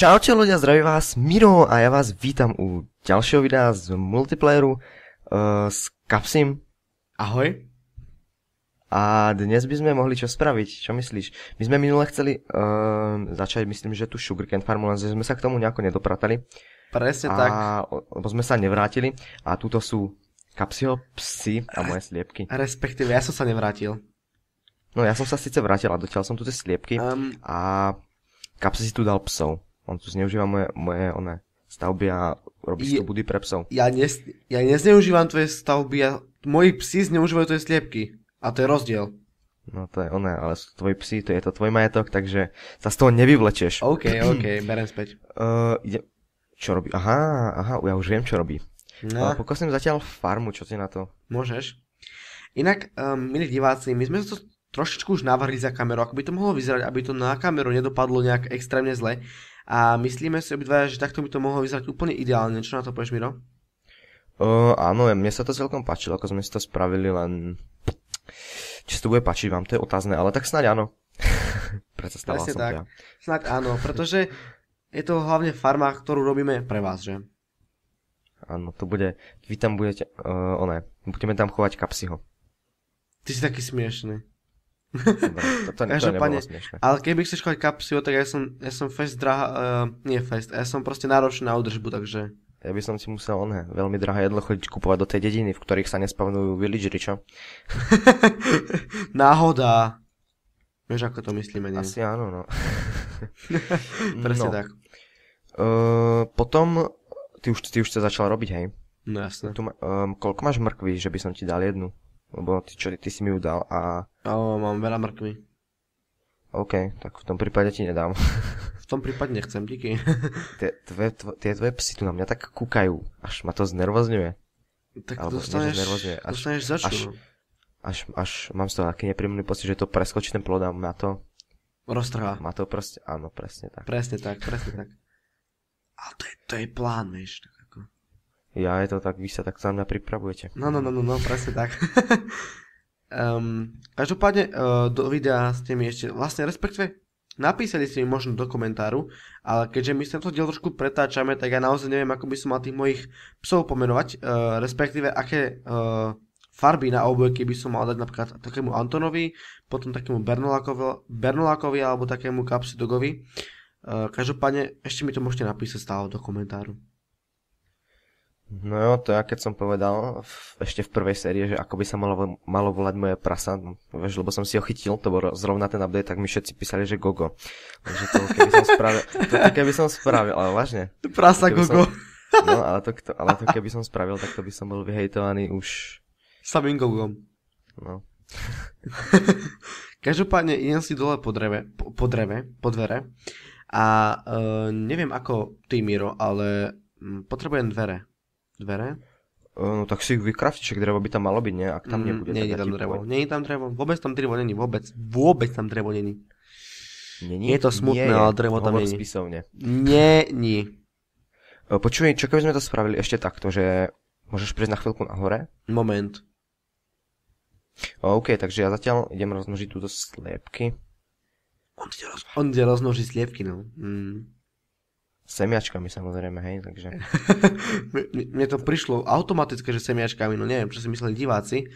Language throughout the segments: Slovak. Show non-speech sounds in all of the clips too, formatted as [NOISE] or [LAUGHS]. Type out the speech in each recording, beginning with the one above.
Čaute ľudia, zdraví vás Miro a ja vás vítam u ďalšieho videa z multiplayeru uh, s Kapsim. Ahoj. A dnes by sme mohli čo spraviť, čo myslíš? My sme minule chceli uh, začať, myslím, že tu Can Farm, lenže sme sa k tomu nejako nedopratali. Presne a, tak. Lebo sme sa nevrátili a tuto sú Kapsiho psi a moje sliepky. Respektíve, ja som sa nevrátil. No ja som sa síce vrátil a dotiaľ som tu tie sliepky um, a Kapsi si tu dal psov. On tu zneužíva moje, moje one, stavby a robí to budy pre psov. Ja, ne, ja nezneužívam tvoje stavby, a moji psi zneužívajú tvoje sliepky. A to je rozdiel. No to je oné, ale sú tvoji psi, to je to tvoj majetok, takže sa z toho nevyvlečeš. OK, OK, berem späť. Uh, [CLEARS THROAT] ide... Čo robí? Aha, aha, ja už viem, čo robí. No. Uh, pokosím zatiaľ farmu, čo si na to? Môžeš. Inak, um, milí diváci, my sme to trošičku už navrhli za kameru, ako by to mohlo vyzerať, aby to na kameru nedopadlo nejak extrémne zle a myslíme si obidva, že takto by to mohlo vyzerať úplne ideálne. Čo na to povieš, Miro? Uh, áno, mne sa to celkom páčilo, ako sme si to spravili, len či sa to bude páčiť vám, to je otázne, ale tak snáď áno. [LAUGHS] Preto stala som tak. Ja. Snáď áno, pretože je to hlavne farma, ktorú robíme pre vás, že? Áno, to bude, vy tam budete, uh, ne, budeme tam chovať kapsiho. Ty si taký smiešný. Dobre, to, to, to pane, Ale keby chceš chovať kapsiu, tak ja som, ja som fest drahá, uh, nie fest, ja som proste náročný na údržbu, takže... Ja by som si musel oné, veľmi drahé jedlo chodiť kupovať do tej dediny, v ktorých sa nespavnujú villagery, čo? [LAUGHS] Náhoda. Vieš, ako to myslíme, nie? Asi áno, no. [LAUGHS] Presne no. tak. Uh, potom, ty už, ty už sa začal robiť, hej? No jasne. Tu, um, koľko máš mrkví, že by som ti dal jednu? Lebo ty, čo, ty si mi ju dal a... Áno, mám veľa mrkvy. OK, tak v tom prípade ti nedám. v tom prípade nechcem, díky. [LAUGHS] tie, tvoje, tvoje, tie tvoje psy tu na mňa tak kúkajú, až ma to znervozňuje. Tak Alebo dostaneš, znervozňuje. Až, dostaneš začu. Až, až, až, mám z toho taký nepríjemný pocit, že to preskočí ten plod a má to... Roztrhá. Má to proste, áno, presne tak. Presne tak, presne tak. Ale to je, to je plán, vieš. Ja je to tak, vy sa tak za mňa pripravujete. No, no, no, no, no presne tak. um, [LAUGHS] každopádne uh, do videa ste mi ešte, vlastne respektíve, napísali ste mi možno do komentáru, ale keďže my sa to diel trošku pretáčame, tak ja naozaj neviem, ako by som mal tých mojich psov pomenovať, uh, respektíve aké uh, farby na obojky by som mal dať napríklad takému Antonovi, potom takému Bernolákovi, Bernolákovi alebo takému Kapsidogovi. Uh, každopádne ešte mi to môžete napísať stále do komentáru. No jo, to ja keď som povedal v, ešte v prvej série, že ako by sa malo, malo volať moje prasa, no, vieš, lebo som si ho chytil, to bol zrovna ten update, tak mi všetci písali, že Gogo. Takže to keby som spravil, to, to keby som spravil, ale vážne. Prasa Gogo. Som, no ale to, ale to keby som spravil, tak to by som bol vyhejtovaný už... Samým Gogom. No. [LAUGHS] Každopádne idem si dole po dreve, po, po dreve, po dvere a uh, neviem ako ty Miro, ale mm, potrebujem dvere dvere. No tak si ich vykraftiš, drevo by tam malo byť, nie? Ak tam mm, nebude, mm, nie je tam drevo. Nie je tam drevo. Vôbec tam drevo není. Vôbec. Vôbec tam drevo není. není? Je to smutné, nie, ale drevo tam není. spisovne. Nie, nie. Počuj, čo keby sme to spravili ešte takto, že môžeš prísť na chvíľku nahore? Moment. OK, takže ja zatiaľ idem rozmnožiť túto sliepky. On ide, On ide rozmnožiť sliepky, no. Mm semiačkami samozrejme, hej, takže... [LAUGHS] Mne to prišlo automatické, že semiačkami, no neviem, čo si mysleli diváci.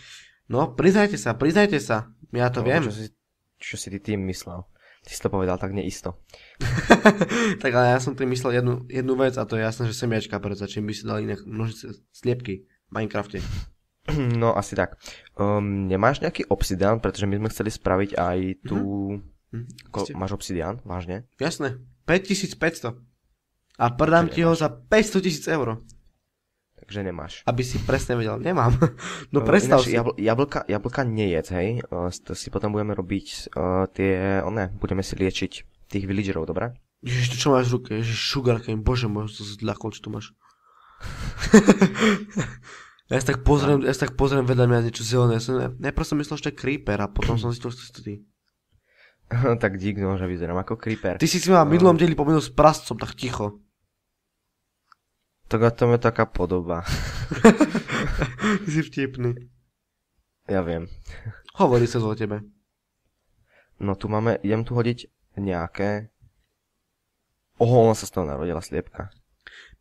No, priznajte sa, priznajte sa, ja to no, viem. Čo si, čo si ty tým myslel? Ty si to povedal tak neisto. [LAUGHS] tak ale ja som tým myslel jednu, jednu vec a to je jasné, že semiačka, preto čím by si dali inak množice sliepky v Minecrafte. [CLEARS THROAT] No, asi tak. Um, nemáš nejaký obsidian, pretože my sme chceli spraviť aj mhm. tú... Mm-hmm. Ko- máš obsidian, vážne? Jasné, 5500. A predám ti ho za 500 tisíc eur. Takže nemáš. Aby si presne vedel, nemám. [LAUGHS] No, eh, predstav ináč, si. Jabl- jablka, jablka nejed, hej. Uh, to si potom budeme robiť uh, tie, one, budeme si liečiť tých villagerov, dobre? Ježiš, to čo máš v ruke? Ježiš, sugar cane, bože môj, to zľakol, čo tu máš. [LAUGHS] ja si tak pozriem, ja si tak pozriem vedľa mňa niečo zelené. Ja som, najprv som myslel, že to je creeper a potom som zistil, že to ty. [LAUGHS] tak dík, no, že vyzerám ako creeper. Ty si si ma uh... minulom deli pomenul s prascom, tak ticho. Tak a to je taká podoba. [LAUGHS] si vtipný. Ja viem. Hovorí sa o tebe. No tu máme, idem tu hodiť nejaké... Oho, ona sa z toho narodila sliepka.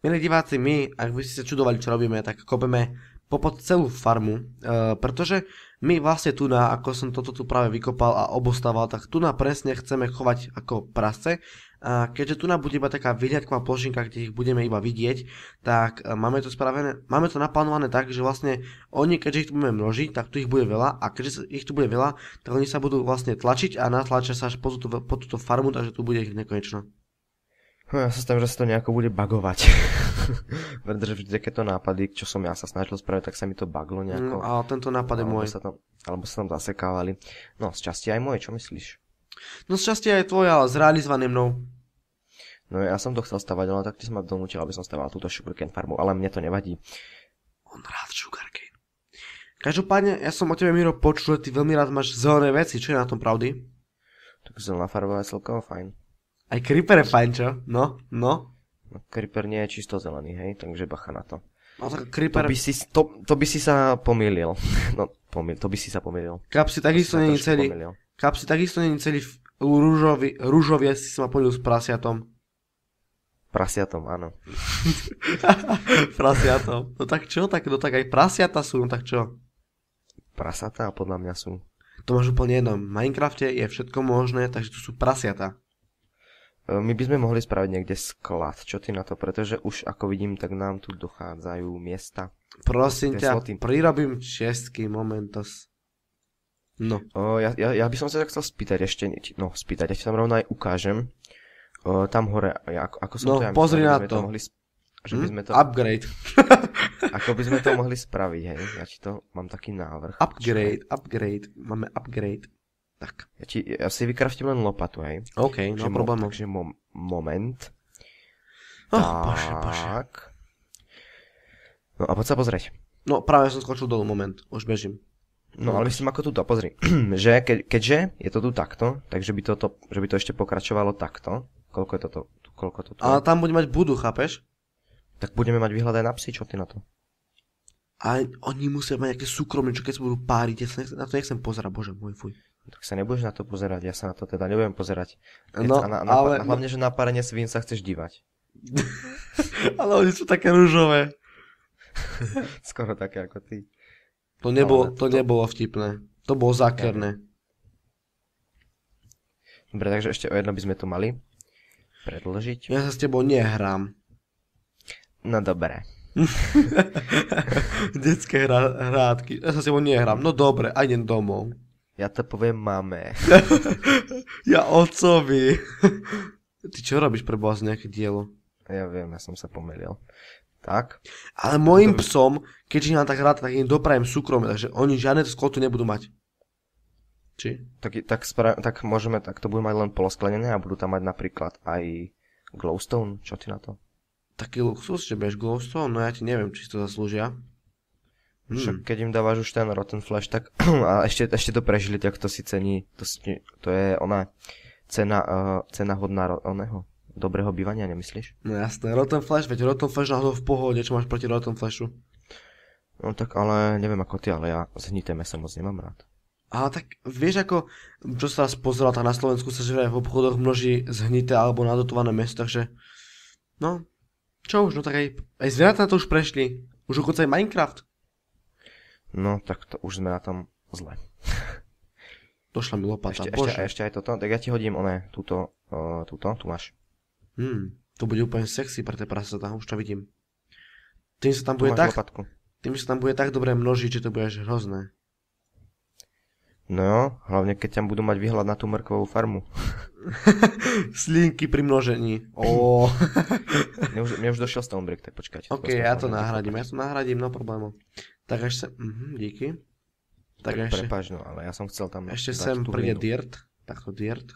Milí diváci, my, ak by ste sa čudovali, čo robíme, tak kopeme popod celú farmu, e, pretože my vlastne tu na, ako som toto tu práve vykopal a obostával, tak tu na presne chceme chovať ako prase, a keďže tu nám bude iba taká vyhliadková plošinka, kde ich budeme iba vidieť, tak e, máme to spravené, máme to naplánované tak, že vlastne oni, keďže ich tu budeme množiť, tak tu ich bude veľa a keďže ich tu bude veľa, tak oni sa budú vlastne tlačiť a natlačia sa až po túto, po túto farmu, takže tu bude ich nekonečno. Hm, ja sa stavím, že sa to nejako bude bagovať. [LAUGHS] Pretože vždy takéto nápady, čo som ja sa snažil spraviť, tak sa mi to baglo mm, nejako. No, ale tento nápad je môj. Sa tam, alebo sa tam zasekávali. No, z časti aj môj, čo myslíš? No šťastie je tvoje, ale zrealizované mnou. No ja som to chcel stavať, ale tak ty som ma donútil, aby som staval túto sugarcane farmu, ale mne to nevadí. On rád sugarcane. Každopádne, ja som o tebe, Miro, počul, že ty veľmi rád máš zelené veci, čo je na tom pravdy? Tak zelená farba je celkom fajn. Aj creeper je fajn, čo? No, no. no creeper nie je čisto zelený, hej, takže bacha na to. No tak creeper... To by si, to, to by si sa pomýlil. [LAUGHS] no, pomýl, to by si sa pomýlil. Kapsi takisto není celý. Pomýlil. Chlapci, takisto není celý rúžovi, rúžovie si ma polil s prasiatom. Prasiatom, áno. [LAUGHS] prasiatom. No tak čo, tak, no tak aj prasiata sú, no tak čo? Prasata podľa mňa sú. To máš úplne jedno. V Minecrafte je všetko možné, takže tu sú prasiata. E, my by sme mohli spraviť niekde sklad, čo ty na to, pretože už ako vidím, tak nám tu dochádzajú miesta. Prosím ťa, prirobím čestky momentos. No. O, ja, ja, ja by som sa chcel spýtať ešte, no spýtať, ja ti tam rovno aj ukážem. O, tam hore, ja, ako, ako som no, to ja pozri myslel, na to. to mohli, že hmm? by hm? sme to... Upgrade. [LAUGHS] ako by sme to mohli spraviť, hej? Ja ti to, mám taký návrh. Upgrade, čo? upgrade, máme upgrade. Tak. Ja, ti, ja si vykraftím len lopatu, hej? OK, no problém. Takže mom, moment. Oh, tak. Bože, bože. No a poď sa pozrieť. No práve som skočil dolu, moment, už bežím. No ale myslím ako túto, pozri, [CLEARS THROAT] že ke, keďže je to tu takto, takže by, toto, že by to ešte pokračovalo takto, koľko je toto, koľko to tu? Ale tam budeme mať budu, chápeš? Tak budeme mať vyhľadať na psi, čo ty na to? A oni musia mať nejaké súkromie, čo keď sa budú páriť, ja sa nechcem, na to nechcem pozerať, bože môj, fuj. Tak sa nebudeš na to pozerať, ja sa na to teda nebudem pozerať. Keď no, na, na, ale... Na, hlavne, že na párenie svín sa chceš dívať. [LAUGHS] ale oni sú také rúžové. [LAUGHS] Skoro také ako ty. To, nebolo, no, to, nebolo vtipné. To bolo zákerné. Dobre, takže ešte o jedno by sme tu mali predložiť. Ja sa s tebou nehrám. No dobre. [LAUGHS] Detské hra, hrátky. Ja sa s tebou nehrám. No dobre, a idem domov. Ja to poviem mame. [LAUGHS] ja otcovi. Ty čo robíš pre vás nejaké dielo? Ja viem, ja som sa pomylil. Tak. Ale môjim psom, keďže ich tak rád, tak im doprajem súkromie, takže oni žiadne sklotu nebudú mať. Či? Tak, tak, spra- tak môžeme, tak to budú mať len polosklenené a budú tam mať napríklad aj glowstone, čo ty na to? Taký luxus, že bež glowstone, no ja ti neviem, či to zaslúžia. Hmm. Však keď im dávaš už ten Rotten Flash, tak [CLEARS THROAT] a ešte, ešte to prežili, tak to si cení, to, si, to je ona cena, uh, cena hodná oného, dobrého bývania, nemyslíš? No jasné, Rotten Flash, veď Rotten Flash náhodou v pohode, čo máš proti Rotten Flashu? No tak ale neviem ako ty, ale ja zhnité meso moc nemám rád. A tak vieš ako, čo sa teraz pozeral, tak na Slovensku sa že v obchodoch množí zhnité alebo nadotované meso, takže no, čo už, no tak aj, aj zvieratá na to už prešli. Už dokonca aj Minecraft. No tak to už sme na tom zle. Došla mi lopata, ešte, bože. Ešte, ešte aj toto, tak ja ti hodím oné, túto, uh, túto, tu máš. Hmm, to bude úplne sexy pre tie prasatá, už to vidím. Tým sa tam bude tak... Lopatku. Tým sa tam bude tak dobre množiť, že to bude až hrozné. No, jo, hlavne keď tam budú mať výhľad na tú mrkvovú farmu. [LAUGHS] Slinky pri množení. Oh. mne, už, mne už došiel Stonebreak, tak počkajte. OK, to ja to nahradím, ja to nahradím, no problémov. Tak až sem, mhm, díky. Tak, tak ešte, prepáč, no, ale ja som chcel tam... Ešte sem príde Dirt, takto Dirt.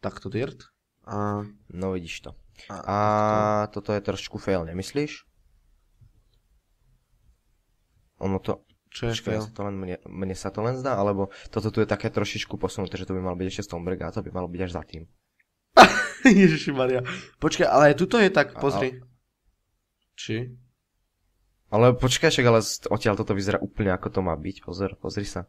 Takto Dirt. A... No vidíš to. A, a to... toto je trošku fail, nemyslíš? Ono to... Čo je Počkej, fail? To len mne, mne sa to len zdá, alebo toto tu je také trošičku posunuté, že to by mal byť ešte Stomberg a to by malo byť až za tým. [LAUGHS] Ježiši Maria. Počkaj, ale tuto je tak, pozri. A, ale... Či? Ale počkaj, však ale odtiaľ toto vyzerá úplne ako to má byť, pozor, pozri sa.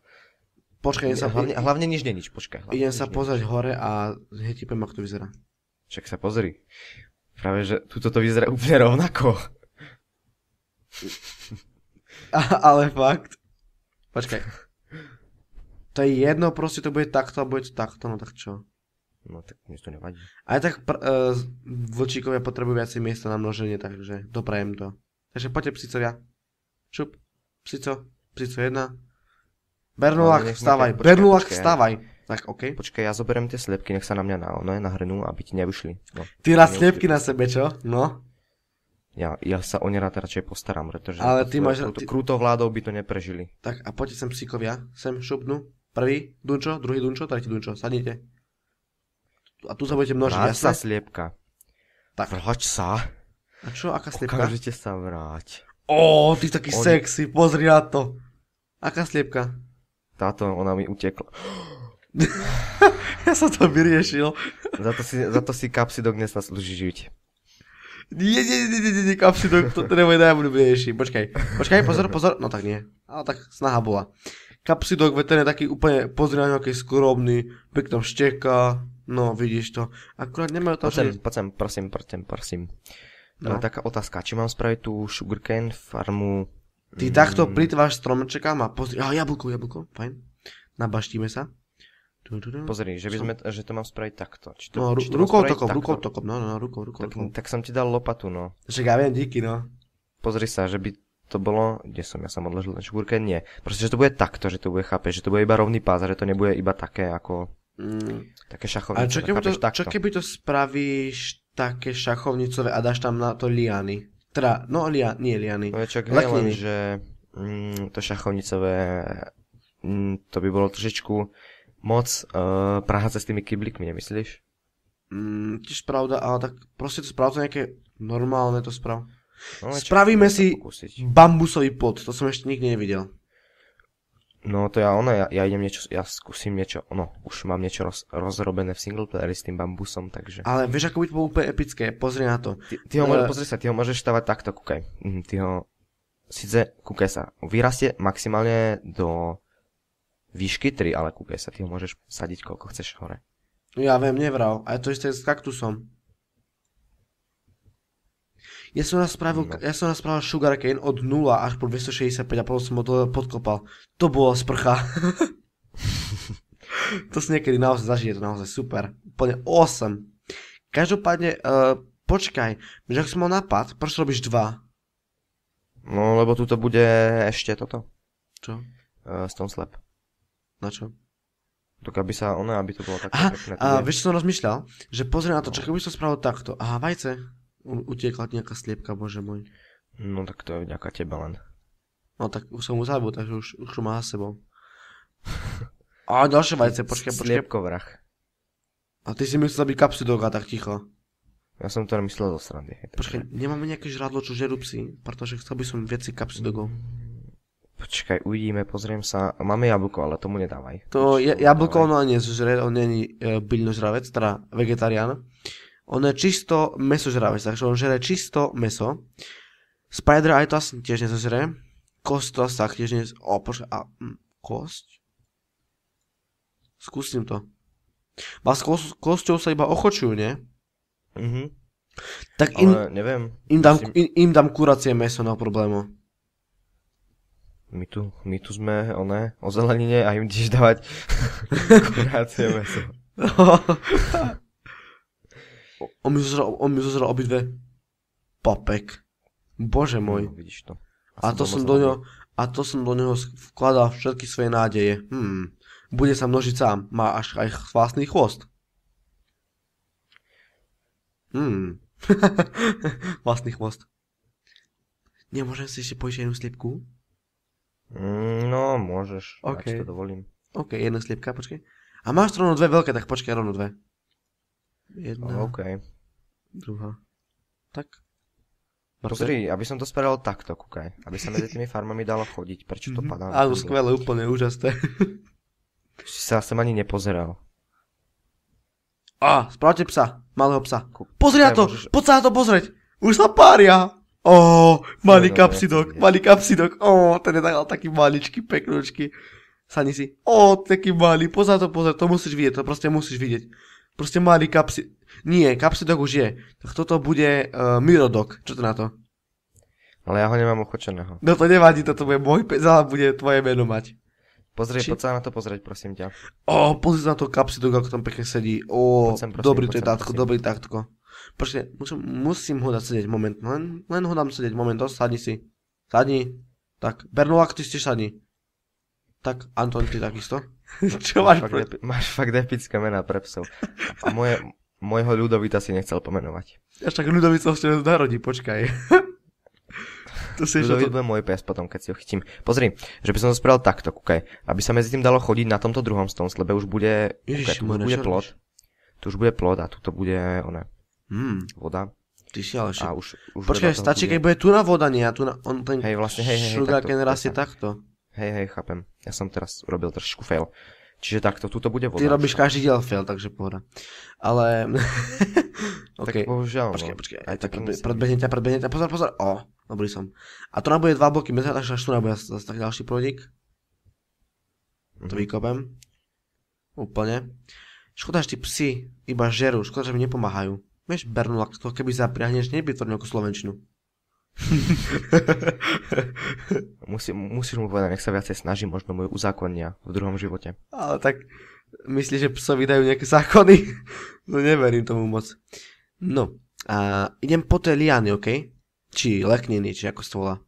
Počkaj, sa... Hlavne, hlavne nič není, počkaj. Idem sa pozrieť hore a hneď ti poviem, ako to vyzerá. Však sa pozri. Práve, že tuto to vyzerá úplne rovnako. ale fakt. Počkaj. To je jedno, proste to bude takto a bude to takto, no tak čo? No tak mi to nevadí. Aj tak pr- uh, e, vlčíkovia potrebujú viacej miesta na množenie, takže doprajem to. Takže poďte psicovia. Čup. psico, psico jedna. Bernulák, no, vstávaj, počkaj, Bernulák, počkaj. vstávaj. Tak, OK. Počkaj, ja zoberiem tie slepky, nech sa na mňa na, no, nahrnú, aby ti nevyšli. No, Ty rád slepky na sebe, čo? No. Ja, ja sa o ne rád radšej postaram, pretože... Ale ty máš... ty... Krúto vládou by to neprežili. Tak a poďte sem psíkovia, sem šupnú. Prvý Dunčo, druhý Dunčo, tretí Dunčo, sadnite. A tu sa budete množiť, Vráť jasne? sa sliepka. Tak. Vráť sa. A čo, aká sliepka? Okamžite sa vráť. Ó, ty taký On... sexy, pozri na to. Aká sliepka? táto, ona mi utekla. [GASPS] ja som to vyriešil. za to si, za to si kapsidok nesaslúži žiť. Nie, nie, nie, nie, nie, kapsidok, to neboj, nebudem riešiť. Počkaj, počkaj, pozor, [LAUGHS] pozor. No tak nie. Ale tak snaha bola. Kapsidok, veď ten je taký úplne, pozri na nejaký skromný, pekne šteká, no vidíš to. Akurát nemajú to. Poď sem, poď sem, prosím, prosím. prosím. No. Taká otázka, či mám spraviť tú sugarcane farmu Ty mm. takto plitváš stromčekám a pozri, a jablko, jablko, fajn. Nabaštíme sa. Pozri, že, by som... že to mám spraviť takto. Či to, no, ru- či to rukou tokom, takto? rukou tokom, no, no, no, rukou, rukou. Tak, rukou. tak som ti dal lopatu, no. Že ja viem, díky, no. Pozri sa, že by to bolo, kde som ja som odležil na škúrke, nie. Proste, že to bude takto, že to bude, chápeš, že to bude iba rovný pás že to nebude iba také ako, mm. také šachovnice. A čo keby, to, čo keby to spravíš také šachovnicové a dáš tam na to liany? Teda, no lia, nie liany. No čak hej, len, že mm, to šachovnicové, mm, to by bolo trošičku moc uh, e, práce s tými kyblikmi, nemyslíš? Mm, tiež pravda, ale tak proste to správ, to nejaké normálne to správ. No, Spravíme si bambusový pod, to som ešte nikdy nevidel. No to ja ono, ja, ja idem niečo, ja skúsim niečo, no už mám niečo roz, rozrobené v singleplayeri s tým bambusom, takže... Ale vieš, ako by to bolo úplne epické, pozri na to. Ty, ty ho uh... môžeš, eh. pozri sa, ty ho môžeš stavať takto, kúkaj. Mhm, ty ho, síce, kúkaj sa, vyrastie maximálne do výšky 3, ale kúkaj sa, ty ho môžeš sadiť koľko chceš hore. Ja viem, nevral, a to isté s kaktusom. Ja som naspravil, no. ja som naspravil sugar cane od 0 až po 265 a potom som ho to podkopal. To bolo sprcha. [LAUGHS] to si niekedy naozaj zažije, to naozaj super. Úplne 8. Každopádne, uh, počkaj, že ak som mal napad, prečo robíš 2? No, lebo tu to bude ešte toto. Čo? Uh, Stone Slap. Na čo? Tak aby sa ona, aby to bolo také Aha, pekné. A vieš, čo som rozmýšľal? Že pozri na to, no. čo keby som spravil takto. Aha, vajce utiekla nejaká sliepka, bože môj. No tak to je vďaka teba len. No tak už som mu zabil, takže už, už ho má za sebou. A ďalšie vajce, počkaj, počkaj. Sliepkovrach. A ty si myslel byť kapsu do tak ticho. Ja som to myslel zo srandy. Počkaj, nemáme nejaké žradlo, čo žerú psi, pretože chcel by som veci kapsu do Počkaj, uvidíme, pozriem sa. Máme jablko, ale tomu nedávaj. To je, jablko ono nie zžre, on není e, bylnožravec, teda vegetarián. Ono je čisto mesožravec, takže on žere čisto meso. Spider aj to asi tiež nezožere. Kost to asi tiež ne... O, počkaj, a... Mm, hm, kosť? Skúsim to. Ba s kos- kosťou sa iba ochočujú, nie? Mhm. Tak im, Ale neviem. Im dám, im, im dám kuracie meso na no, problému. My tu, my tu sme, oné, o zelenine a im tiež dávať [LAUGHS] kurácie meso. [LAUGHS] On mi zozral, on mi zozral obidve. Papek. Bože no, môj. No, vidíš to. A, a to, som do neho, a to som do neho vkladal všetky svoje nádeje. Hmm. Bude sa množiť sám. Má až aj vlastný chvost. Hmm. [LAUGHS] vlastný chvost. Nemôžem si ešte požičať jednu sliepku? Mm, no, môžeš. Okay. Ja to dovolím. OK, jedna sliepka, počkej. A máš rovno dve veľké, tak počkaj rovno dve. Jedna, OK. druhá. Tak. No Marcel? Pozri, aby som to spravil takto, kúkaj. Aby sa medzi tými farmami dalo chodiť. Prečo to mhm. padá? Áno, skvelé, úplne úžasné. si sa sem ani nepozeral. Á, spravte psa, malého psa. Pozri na to, môžeš... poď sa na to pozrieť. Už sa pária. Ó, oh, malý kapsidok, malý kapsidok. Ó, oh, ten je tak, taký maličký, peknúčky. Sani si, ó, oh, taký malý, poď sa na to pozrieť, to musíš vidieť, to proste musíš vidieť. Proste mali kapsi... Nie, kapsidok už je. Tak toto bude uh, Mirodok. Čo to na to? Ale ja ho nemám ochočeného. No to nevadí, toto bude môj pes, ale bude tvoje meno mať. Pozri, Či... poď sa na to pozrieť, prosím ťa. Ó, oh, pozri na to dog, ako tam pekne sedí. Ó, oh, sem, prosím, dobrý to je tátko, dobrý tátko. Počkej, musím, musím ho dať sedieť, moment, len, len ho dám sedieť, moment, sadni si. Sadni. Tak, Bernulák, ty ste sadni. Tak, Anton, ty takisto? [LAUGHS] Čo máš? Máš fakt, epi- máš fakt epické mená pre psov. A moje, môjho ľudovita si nechcel pomenovať. Až tak ľudovit sa ešte narodí, počkaj. [LAUGHS] to si ľudovit to... bude môj pes potom, keď si ho chytím. Pozri, že by som to spravil takto, kúkaj. Aby sa medzi tým dalo chodiť na tomto druhom stonce, lebo už bude, Ježiš, kukaj, tu už bude plod. Tu už bude plod a tu to bude, ona, hmm. voda. Ty si ale šip. A už, už Počkaj, stačí, keď bude tu na voda, nie a tu na... On ten hej, vlastne, hej, hej, hej, takto, rastie takto. Hej, hej, chápem. Ja som teraz urobil trošku fail. Čiže takto, túto bude voda. Ty robíš každý diel fail, takže pohoda. Ale... [LAUGHS] okay. Tak bohužiaľ. No. Počkej, počkej. Aj tak predbehne ťa, predbehne ťa. Pozor, pozor. O, dobrý som. A to nám bude dva bloky medzera, takže až tu nám bude zase tak ďalší prúdik. Mm-hmm. To mhm. vykopem. Úplne. Škoda, že tí psi iba žerú. Škoda, že mi nepomáhajú. Vieš, Bernulak, to keby zapriahneš, nebytorne ako slovenčinu. [LAUGHS] Musí, musíš mu povedať, nech sa viacej snaží, možno mu uzákonnia v druhom živote. Ale tak myslíš, že psovi dajú nejaké zákony? no neverím tomu moc. No, a idem po tej liany, OK? Či lekniny, či ako stvola. No,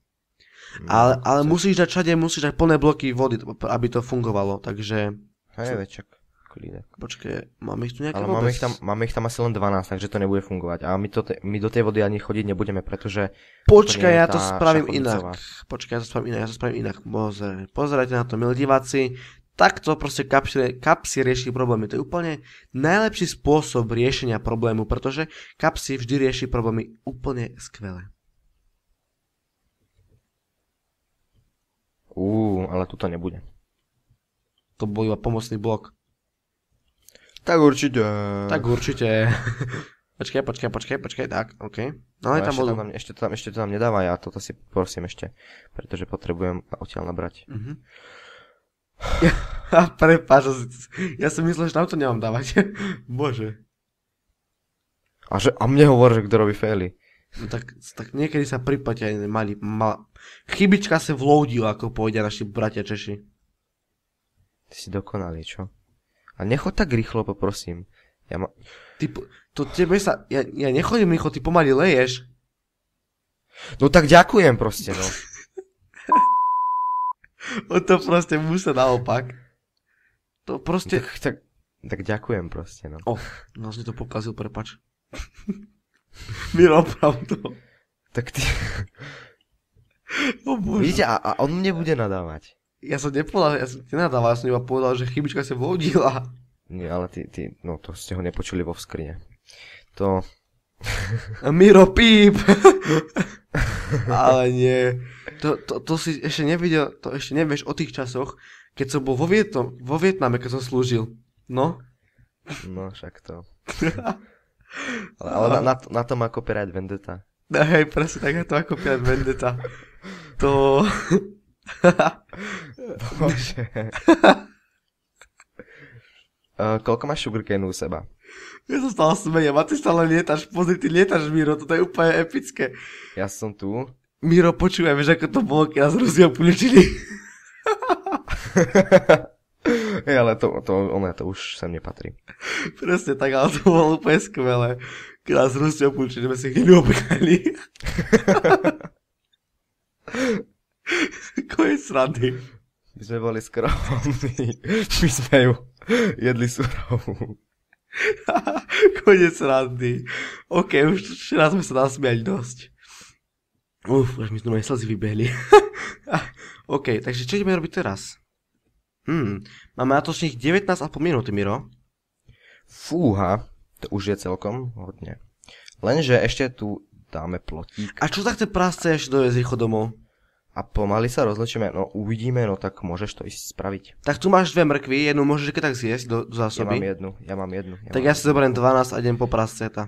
mm, ale, ale musíš dať všade, musíš dať plné bloky vody, aby to fungovalo, takže... Hej, večak. Klinek. Počkej, máme ich tu nejaké Ale máme ich, tam, máme ich tam asi len 12, takže to nebude fungovať. A my, to te, my do tej vody ani chodiť nebudeme, pretože... Počkaj, ja to spravím šachodicová. inak. Počkaj, ja to spravím inak, ja to spravím inak. Bože, pozerajte na to, milí diváci. Takto proste kapsy, kapsy rieši problémy. To je úplne najlepší spôsob riešenia problému, pretože kapsy vždy rieši problémy úplne skvele. Uú, ale tu to nebude. To bol iba pomocný blok. Tak určite. Tak určite. [LAUGHS] počkaj, počkaj, počkaj, počkaj, tak, OK. No, no aj tam ešte, tam, ešte, tam, ešte to tam nedáva, ja toto si prosím ešte, pretože potrebujem odtiaľ nabrať. Ja, mhm. [LAUGHS] prepáč, ja som myslel, že tam to nemám dávať. [LAUGHS] Bože. A, že, a mne hovor, že kto robí faily. No tak, tak niekedy sa pripaťa aj mali, mal... Chybička sa vloudila, ako povedia naši bratia Češi. Ty si dokonalý, čo? A nechod tak rýchlo, poprosím. Ja ma... Ty, to tebe sa... Ja, ja nechodím rýchlo, ty pomaly leješ. No tak ďakujem proste, no. [LAUGHS] On to proste musel naopak. To proste... Tak, tak, tak ďakujem proste, no. oh, no si to pokazil, prepač. [LAUGHS] Miro, pravdu. Tak ty... [LAUGHS] O oh, Bože. a, a on mne bude nadávať. Ja som nepovedal, ja som nenadával, ja som iba povedal, že chybička sa vodila. Nie, ale ty, ty, no to ste ho nepočuli vo vskrine. To... Miro Píp! ale nie. To, to, to, si ešte nevidel, to ešte nevieš o tých časoch, keď som bol vo, Vietno, vo Vietname, keď som slúžil. No? No, však to. [LAUGHS] ale ale na, na, na tom ako perať vendeta. No, hej, presne tak, na to ako pirať vendeta. To... Bože. uh, [LAUGHS] koľko máš sugarcane u seba? Ja som stále smejem a ty stále lietaš. Pozri, ty lietaš, Miro, toto je úplne epické. Ja som tu. Miro, počúvaj, vieš, ako to bolo, keď nás Rusia puličili. Hej, [LAUGHS] ale to, to, ono, to už sem nepatrí. Presne tak, ale to bolo úplne skvelé. Keď nás Rusia puličili, sme si chvíľu obkali. [LAUGHS] Koniec rady. My sme boli skromní. [LAUGHS] My sme ju jedli surovú. [LAUGHS] Konec randy. OK, už raz sme sa nasmiali dosť. Uf, až mi tu moje slzy vybehli. [LAUGHS] OK, takže čo ideme robiť teraz? Hmm, máme natočných 19,5 minúty, Miro. Fúha, to už je celkom hodne. Lenže ešte tu dáme plotík. A čo sa chce prásce ešte dojezť rýchlo domov? a pomaly sa rozlečeme, no uvidíme, no tak môžeš to ísť spraviť. Tak tu máš dve mrkvy, jednu môžeš keď tak zjesť do, do zásoby. Ja mám jednu, ja mám jednu. Ja tak mám ja si zoberiem 12 a idem po prasceta.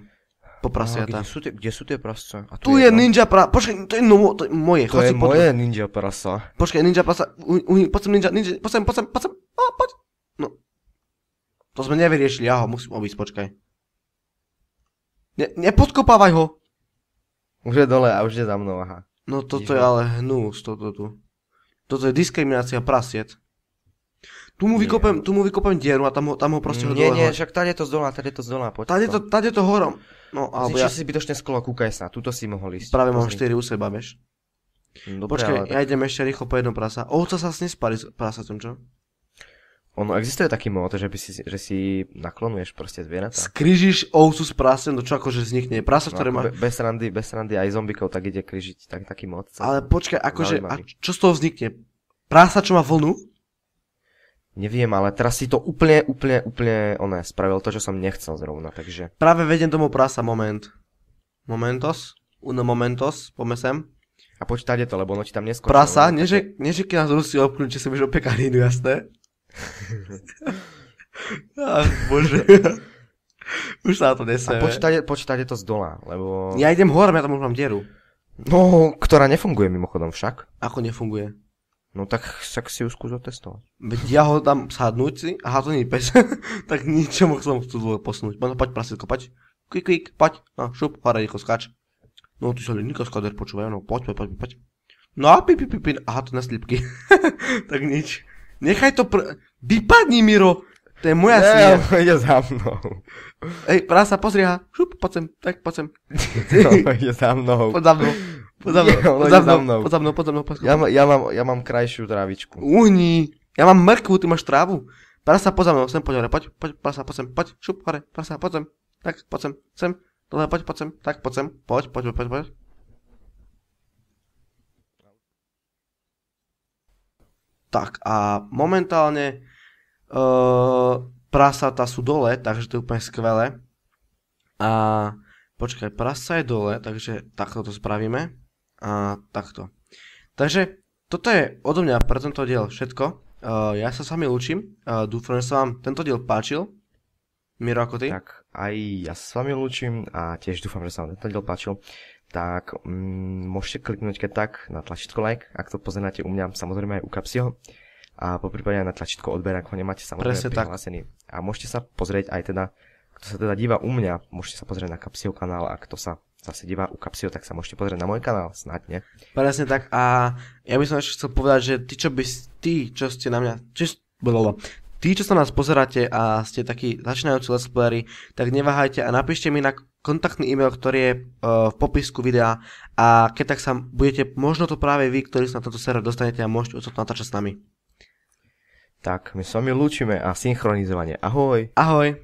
Po prasceta. No, kde, sú tie, kde sú tie prasce? A tu, tu je, je ninja prasa, Počkaj, to je, no, to je moje, To je moje ninja prasa. Počkaj, ninja prasa, u, u, poď sem ninja, ninja, poď sem, poď sem, poď sem, a, poď. No. To sme nevyriešili, ja ho musím obísť, počkaj. Ne, nepodkopávaj ho. Už je dole a už je za mnou, aha. No toto je ale hnus, toto tu. Toto je diskriminácia prasiet. Tu mu, vykopem, tu mu vykopem dieru a tam ho, tam ho proste ho Nie, nie, však tady je to z dola, tady je to z dola, poď. Tady je to, tady je to horom. No, alebo Zničil ja... si bytočne sklo, kúkaj sa, tuto si mohol ísť. Práve mám 4 u seba, vieš. Hm, Dobre, Počkaj, ale... ja idem ešte rýchlo po jednom prasa. Ovca sa sní s prasaťom, čo? Ono existuje taký mód, že, by si, že si naklonuješ proste zvieratá. Skrižíš ovcu s prasem, do čo akože vznikne prasa, no, ktoré má... Be, bez randy, bez randy aj zombikov tak ide križiť tak, taký mód. Ale počkaj, akože, a čo z toho vznikne? Prasa, čo má vlnu? Neviem, ale teraz si to úplne, úplne, úplne, oné, spravil to, čo som nechcel zrovna, takže... Práve vedem tomu prasa, moment. Momentos? Uno momentos, poďme sem. A počítajte to, lebo ono ti tam neskôr... Prasa, neže keď nás Rusi obknú, že som už o jasné? ah, [LAUGHS] bože. [LAUGHS] Už sa na to nesme. A počítať, počítať to z dola, lebo... Ja idem hore, ja tam už mám dieru. No, ktorá nefunguje mimochodom však. Ako nefunguje? No tak, tak si ju skús otestovať. Veď ja ho dám sadnúť si, aha to nie je pes, [LAUGHS] tak ničomu chcem tu dvoje posunúť. No poď prasietko, poď. Kik, kik, poď, no šup, hore, rýchlo skáč. No tu sa linka skader počúva, no poď, poď, poď, poď. No a pi, pi, aha to na slipky. tak nič. Nechaj to pr... Vypadni, Miro! To je moja svinia. Ne, ide za mnou. Ej, prasa, pozri ha. Šup, poď sem, tak poď sem. [LAUGHS] No, ide za mnou. Poď za mnou. Poď za mnou, poď za mnou, poď za mnou, poď za mnou. Ja, ja, mám, ja mám krajšiu trávičku. Uhni. Ja mám mrkvu, ty máš trávu. Prasa, poď za mnou, sem, poď hore, poď, poď, prasa, poď sem, poď, šup, hore, prasa, poď sem. Tak, poď sem, sem, dole, poď, poď sem, tak, poď sem, poď, poď, poď, poď, Tak a momentálne uh, prasata sú dole, takže to je úplne skvelé. A počkaj, prasa je dole, takže takto to spravíme. A takto. Takže toto je odo mňa pre tento diel všetko. Uh, ja sa s vami lúčim. Uh, dúfam, že sa vám tento diel páčil. Miro, ako ty? Tak, aj ja sa s vami lúčim a tiež dúfam, že sa vám tento diel páčil tak mm, môžete kliknúť keď tak na tlačítko like, ak to pozeráte u mňa, samozrejme aj u Kapsiho a poprípade aj na tlačítko odber, ak ho nemáte samozrejme prihlásený. A môžete sa pozrieť aj teda, kto sa teda díva u mňa, môžete sa pozrieť na Kapsiho kanál a kto sa zase divá u Kapsio, tak sa môžete pozrieť na môj kanál, snáď, nie? Presne tak a ja by som ešte chcel povedať, že ty, čo by ty, čo ste na mňa, či, bolo, tí, čo sa nás pozeráte a ste takí začínajúci let's tak neváhajte a napíšte mi na kontaktný e-mail, ktorý je e, v popisku videa a keď tak sa budete, možno to práve vy, ktorí sa na tento server dostanete a môžete odsť natáčať s nami. Tak, my s vami lúčime a synchronizovanie. Ahoj. Ahoj.